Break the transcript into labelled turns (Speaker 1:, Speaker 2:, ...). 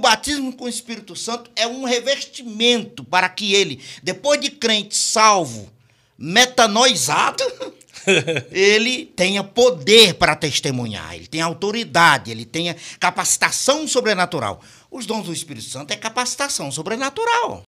Speaker 1: batismo com o Espírito Santo é um revestimento para que ele, depois de crente salvo, metanoizado, ele tenha poder para testemunhar, ele tenha autoridade, ele tenha capacitação sobrenatural. Os dons do Espírito Santo é capacitação sobrenatural.